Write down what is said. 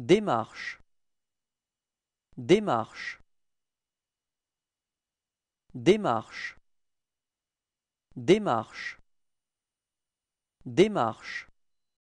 Démarche Démarche Démarche Démarche Démarche